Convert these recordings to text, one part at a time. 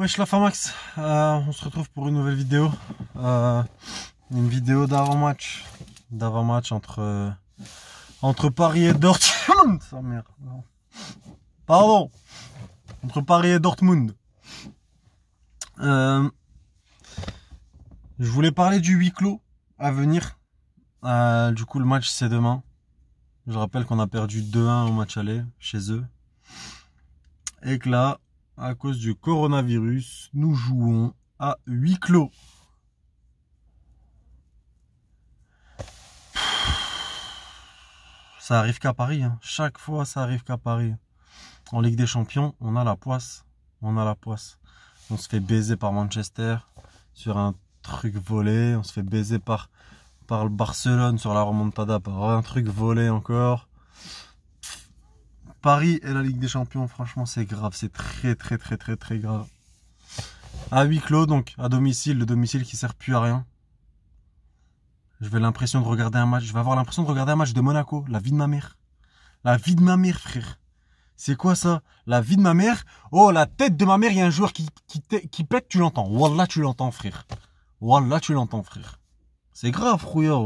Wesh la Famax, euh, on se retrouve pour une nouvelle vidéo. Euh, une vidéo d'avant-match. D'avant-match entre, euh, entre Paris et Dortmund. Sa mère. Non. Pardon. Entre Paris et Dortmund. Euh, je voulais parler du huis clos à venir. du coup, le match c'est demain. Je rappelle qu'on a perdu 2-1 au match aller chez eux. Et que là, à cause du coronavirus, nous jouons à huis clos. Ça arrive qu'à Paris, hein. chaque fois ça arrive qu'à Paris. En Ligue des Champions, on a la poisse. On a la poisse. On se fait baiser par Manchester sur un truc volé. On se fait baiser par, par le Barcelone sur la remontada par un truc volé encore. Paris et la Ligue des Champions, franchement, c'est grave. C'est très, très, très, très, très grave. À huis clos, donc, à domicile, le domicile qui sert plus à rien. Je vais l'impression de regarder un match. Je vais avoir l'impression de regarder un match de Monaco. La vie de ma mère. La vie de ma mère, frère. C'est quoi ça La vie de ma mère Oh, la tête de ma mère, il y a un joueur qui, qui, pète, tu l'entends. Wallah, tu l'entends, frère. Wallah, tu l'entends, frère. C'est grave, frouillard,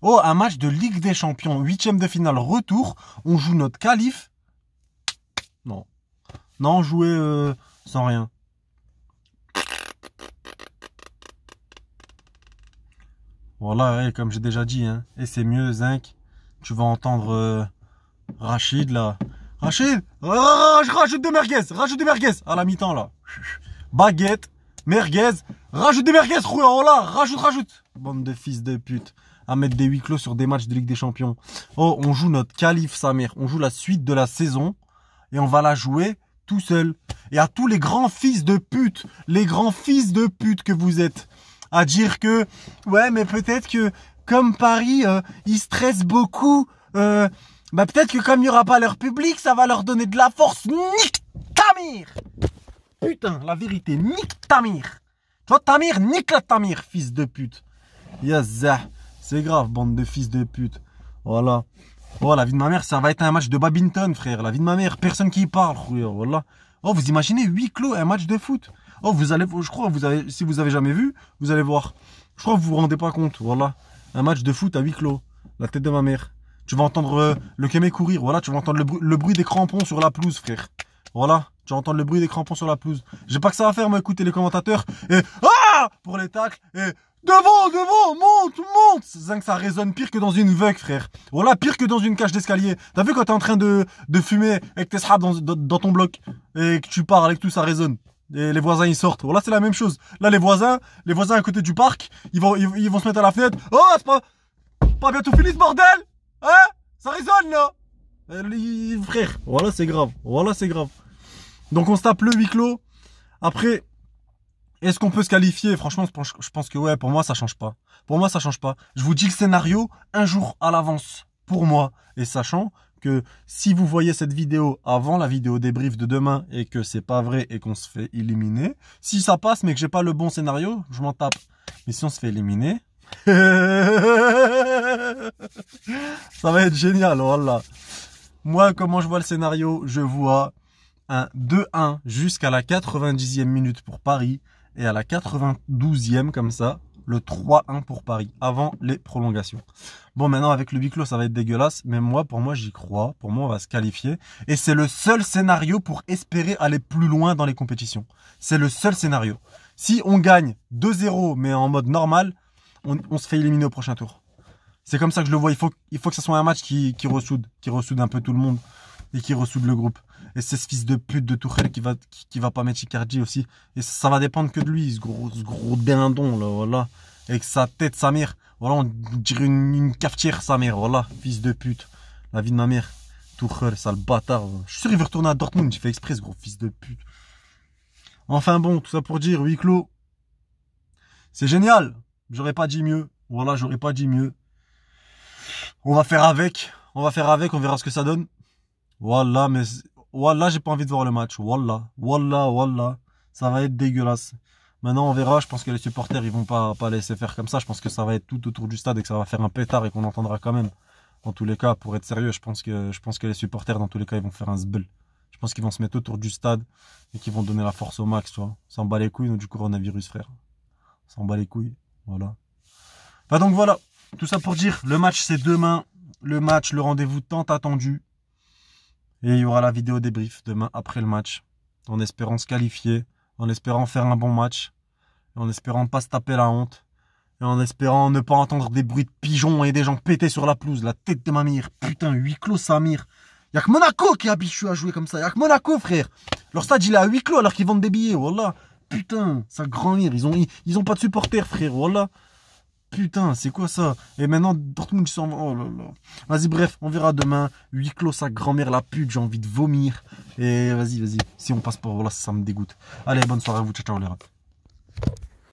Oh, un match de Ligue des Champions, huitième de finale, retour. On joue notre calife. Non. Non, jouer euh, sans rien. Voilà, eh, comme j'ai déjà dit, hein. et c'est mieux, Zinc. Tu vas entendre euh, Rachid là. Rachid ah, Rajoute de merguez Rajoute de merguez À la mi-temps là. Baguette, merguez, rajoute de merguez, Oh là, rajoute, rajoute Bande de fils de pute à mettre des huis clos sur des matchs de Ligue des Champions. Oh, on joue notre calife, sa mère. On joue la suite de la saison et on va la jouer tout seul. Et à tous les grands fils de pute, les grands fils de pute que vous êtes, à dire que ouais, mais peut-être que comme Paris, euh, ils stressent beaucoup. Euh, bah peut-être que comme il n'y aura pas leur public, ça va leur donner de la force. Nique Tamir Putain, la vérité, nique Tamir Toi Tamir, nique Tamir, fils de pute Yazza, c'est grave, bande de fils de pute. Voilà. Oh, la vie de ma mère, ça va être un match de badminton, frère. La vie de ma mère, personne qui y parle, Voilà. Oh, vous imaginez, 8 clos, un match de foot. Oh, vous allez, je crois, vous avez, si vous avez jamais vu, vous allez voir. Je crois que vous vous rendez pas compte, voilà. Un match de foot à huis clos. La tête de ma mère. Tu vas entendre euh, le camé courir, voilà. Tu vas entendre le, bruit, des crampons sur la pelouse, frère. Voilà. Tu vas entendre le bruit des crampons sur la pelouse. J'ai pas que ça à faire, moi, écouter les commentateurs. Et, ah pour les tacles et devant, devant, monte, monte. ça résonne pire que dans une veuve, frère. Voilà, oh pire que dans une cage d'escalier. T'as vu quand t'es en train de, de fumer avec tes shab dans, ton bloc et que tu parles avec tout, ça résonne. Et les voisins ils sortent. Voilà, oh c'est la même chose. Là, les voisins, les voisins à côté du parc, ils vont, ils, vont se mettre à la fenêtre. Oh, c'est pas, pas bientôt fini ce bordel, hein Ça résonne là. Eh, frère voilà, oh c'est grave. Voilà, c'est grave. Donc on se tape le huis clos. Après, est-ce qu'on peut se qualifier Franchement, je pense que ouais, pour moi, ça change pas. Pour moi, ça change pas. Je vous dis le scénario un jour à l'avance, pour moi. Et sachant que si vous voyez cette vidéo avant la vidéo débrief de demain et que c'est pas vrai et qu'on se fait éliminer, si ça passe mais que j'ai pas le bon scénario, je m'en tape. Mais si on se fait éliminer, ça va être génial, voilà. Oh moi, comment je vois le scénario Je vois un 2-1 jusqu'à la 90e minute pour Paris. Et à la 92e, comme ça, le 3-1 pour Paris, avant les prolongations. Bon, maintenant, avec le biclo, clos, ça va être dégueulasse, mais moi, pour moi, j'y crois. Pour moi, on va se qualifier. Et c'est le seul scénario pour espérer aller plus loin dans les compétitions. C'est le seul scénario. Si on gagne 2-0, mais en mode normal, on, se fait éliminer au prochain tour. C'est comme ça que je le vois. Il faut, il faut que ce soit un match qui, qui ressoude, qui ressoude un peu tout le monde et qui ressoude le groupe. Et c'est ce fils de pute de Tuchel qui va, qui, va pas mettre Icardi aussi. Et ça va dépendre que de lui, ce gros, dindon, là, voilà. Avec sa tête, sa mère. Voilà, on dirait une, cafetière, sa mère, voilà. Fils de pute. La vie de ma mère. ça sale bâtard. Je suis sûr il veut retourner à Dortmund. J'ai fait exprès, gros fils de pute. Enfin bon, tout ça pour dire, oui, clos. C'est génial. J'aurais pas dit mieux. Voilà, j'aurais pas dit mieux. On va faire avec. On va faire avec, on verra ce que ça donne. Voilà, mais Wallah, j'ai pas envie de voir le match. Wallah, Wallah, Wallah. Ça va être dégueulasse. Maintenant, on verra. Je pense que les supporters, ils vont pas, pas laisser faire comme ça. Je pense que ça va être tout autour du stade et que ça va faire un pétard et qu'on entendra quand même. En tous les cas, pour être sérieux, je pense que, je pense que les supporters, dans tous les cas, ils vont faire un zbul. Je pense qu'ils vont se mettre autour du stade et qu'ils vont donner la force au max, tu vois. bat les couilles, nous, du coronavirus, frère. S'en bat les couilles. Voilà. Bah donc voilà. Tout ça pour dire, le match, c'est demain. Le match, le rendez-vous tant attendu. Et il y aura la vidéo débrief demain après le match, en espérant se qualifier, en espérant faire un bon match, en espérant pas se taper la honte, et en espérant ne pas entendre des bruits de pigeons et des gens péter sur la pelouse, la tête de ma Putain, huis clos, Samir. Y'a que Monaco qui est habitué à jouer comme ça. Y'a que Monaco, frère. Leur stade, il est à huis clos alors qu'ils vendent des billets, Putain, ça grand Ils ont, ils ont pas de supporters, frère, voilà. Putain, c'est quoi ça Et maintenant, Dortmund s'en va. Oh là là. Vas-y, bref, on verra demain. huit clos, sa grand-mère, la pute, j'ai envie de vomir. Et vas-y, vas-y. Si on passe pour... Voilà, ça me dégoûte. Allez, bonne soirée à vous. Ciao, ciao, les rats.